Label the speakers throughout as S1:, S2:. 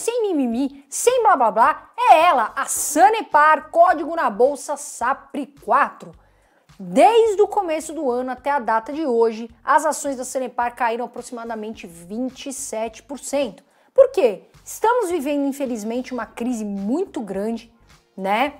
S1: Sem mimimi, sem blá blá blá, é ela, a Sanepar, código na bolsa SAPRI 4. Desde o começo do ano até a data de hoje, as ações da Sanepar caíram aproximadamente 27%. Por quê? Estamos vivendo, infelizmente, uma crise muito grande, né?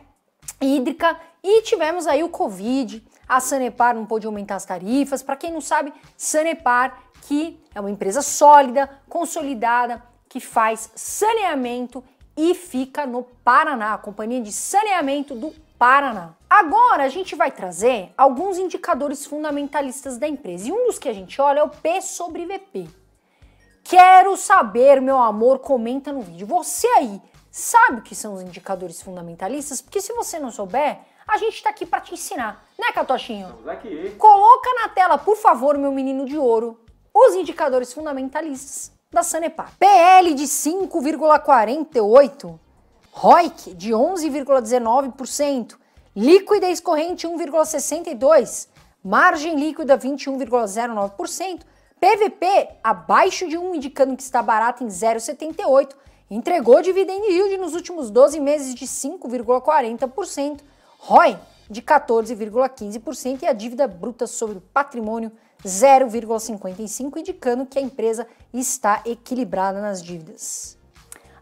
S1: hídrica e tivemos aí o Covid, a Sanepar não pôde aumentar as tarifas. Para quem não sabe, Sanepar, que é uma empresa sólida, consolidada, que faz saneamento e fica no Paraná, a companhia de saneamento do Paraná. Agora a gente vai trazer alguns indicadores fundamentalistas da empresa e um dos que a gente olha é o P sobre VP. Quero saber, meu amor, comenta no vídeo. Você aí sabe o que são os indicadores fundamentalistas, porque se você não souber, a gente está aqui para te ensinar, né, Catochinho? Estamos aqui. Coloca na tela, por favor, meu menino de ouro, os indicadores fundamentalistas da Sanepar. PL de 5,48, ROIC de 11,19%, liquidez corrente 1,62%, margem líquida 21,09%, PVP abaixo de 1, indicando que está barato em 0,78%, entregou dividend yield nos últimos 12 meses de 5,40%, ROI de 14,15% e a dívida bruta sobre o patrimônio 0,55, indicando que a empresa está equilibrada nas dívidas.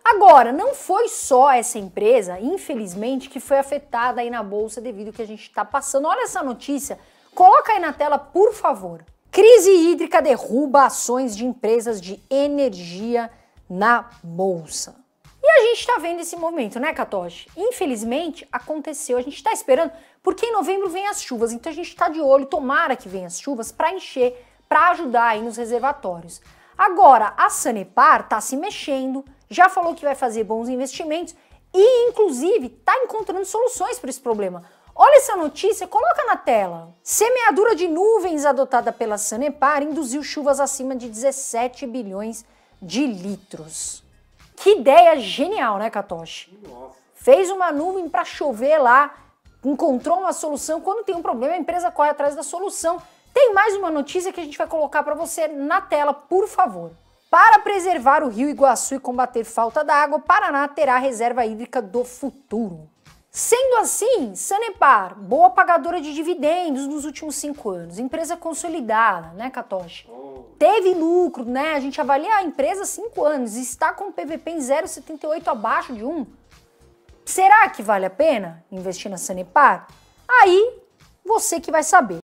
S1: Agora, não foi só essa empresa, infelizmente, que foi afetada aí na bolsa devido ao que a gente está passando. Olha essa notícia, coloca aí na tela, por favor. Crise hídrica derruba ações de empresas de energia na bolsa. E a gente está vendo esse momento, né, Katoshi? Infelizmente aconteceu. A gente está esperando, porque em novembro vem as chuvas, então a gente está de olho, tomara que venham as chuvas para encher, para ajudar aí nos reservatórios. Agora, a Sanepar está se mexendo, já falou que vai fazer bons investimentos e, inclusive, está encontrando soluções para esse problema. Olha essa notícia, coloca na tela. Semeadura de nuvens adotada pela Sanepar induziu chuvas acima de 17 bilhões de de litros. Que ideia genial, né, Katoshi? Nossa. Fez uma nuvem para chover lá, encontrou uma solução. Quando tem um problema, a empresa corre atrás da solução. Tem mais uma notícia que a gente vai colocar para você na tela, por favor. Para preservar o rio Iguaçu e combater falta d'água, Paraná terá a reserva hídrica do futuro. Sendo assim, Sanepar, boa pagadora de dividendos nos últimos cinco anos, empresa consolidada, né, Katoshi? teve lucro, né? A gente avalia a empresa há 5 anos e está com o PVP em 0,78 abaixo de 1. Será que vale a pena investir na Sanepar? Aí você que vai saber.